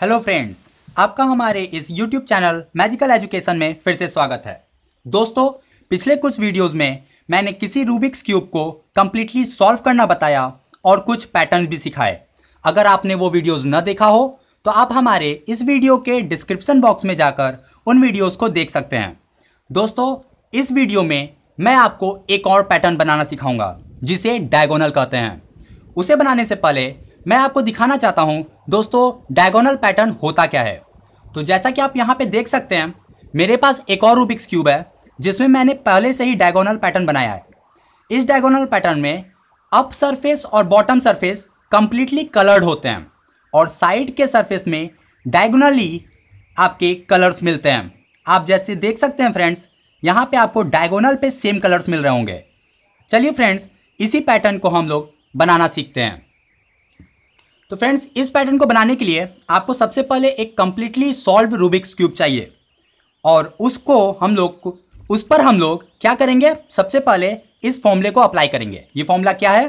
hello friends आपका हमारे इस यूट्यूब चैनल मैजिकल एजुकेशन में फिर से स्वागत है दोस्तों पिछले कुछ वीडियोस में मैंने किसी रूबिक्स क्यूब को कम्प्लीटली सॉल्व करना बताया और कुछ पैटर्न भी सिखाए अगर आपने वो वीडियोस न देखा हो तो आप हमारे इस वीडियो के डिस्क्रिप्शन बॉक्स में जाकर उन वीडियोस को देख सकते हैं दोस्तों इस वीडियो में मैं आपको एक और पैटर्न बनाना सिखाऊंगा जिसे डायगोनल कहते हैं उसे बनाने से पहले मैं आपको दिखाना चाहता हूँ दोस्तों डायगोनल पैटर्न होता क्या है तो जैसा कि आप यहाँ पे देख सकते हैं मेरे पास एक और रूबिक्स क्यूब है जिसमें मैंने पहले से ही डायगोनल पैटर्न बनाया है इस डायगोनल पैटर्न में अप सरफेस और बॉटम सरफेस कम्प्लीटली कलर्ड होते हैं और साइड के सरफेस में डायगोनली आपके कलर्स मिलते हैं आप जैसे देख सकते हैं फ्रेंड्स यहाँ पे आपको डायगोनल पे सेम कलर्स मिल रहे होंगे चलिए फ्रेंड्स इसी पैटर्न को हम लोग बनाना सीखते हैं तो फ्रेंड्स इस पैटर्न को बनाने के लिए आपको सबसे पहले एक कम्प्लीटली सॉल्व रूबिक्स क्यूब चाहिए और उसको हम लोग उस पर हम लोग क्या करेंगे सबसे पहले इस फॉर्मूले को अप्लाई करेंगे ये फॉर्मूला क्या है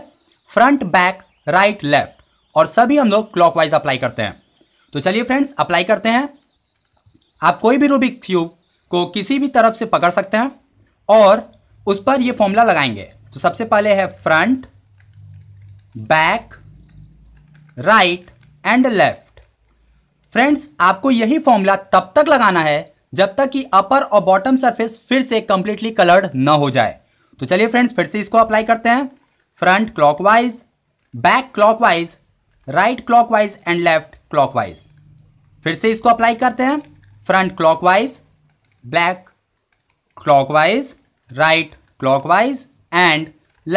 फ्रंट बैक राइट लेफ्ट और सभी हम लोग क्लॉकवाइज अप्लाई करते हैं तो चलिए फ्रेंड्स अप्लाई करते हैं आप कोई भी रूबिक क्यूब को किसी भी तरफ से पकड़ सकते हैं और उस पर ये फॉर्मूला लगाएंगे तो सबसे पहले है front back right and left friends आपको यही फॉर्मूला तब तक लगाना है जब तक कि अपर और बॉटम सरफेस फिर से कंप्लीटली कलर्ड ना हो जाए तो चलिए फ्रेंड्स फिर से इसको अप्लाई करते हैं front clockwise back clockwise right clockwise and left clockwise फिर से इसको अप्लाई करते हैं front clockwise black clockwise right clockwise and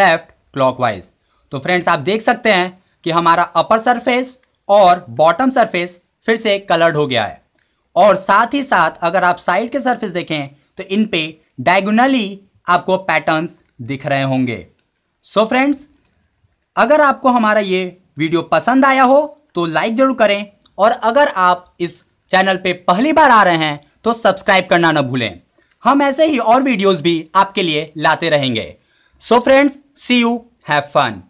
left clockwise तो फ्रेंड्स आप देख सकते हैं कि हमारा अपर सरफेस और बॉटम सरफेस फिर से कलर्ड हो गया है और साथ ही साथ अगर आप साइड के सरफेस देखें तो इन पे डायगोनली आपको पैटर्न्स दिख रहे होंगे सो so फ्रेंड्स अगर आपको हमारा ये वीडियो पसंद आया हो तो लाइक ज़रूर करें और अगर आप इस चैनल पे पहली बार आ रहे हैं तो सब्सक्राइब करना ना भूलें हम ऐसे ही और वीडियोस भी आपके लिए लाते रहेंगे so friends see you have fun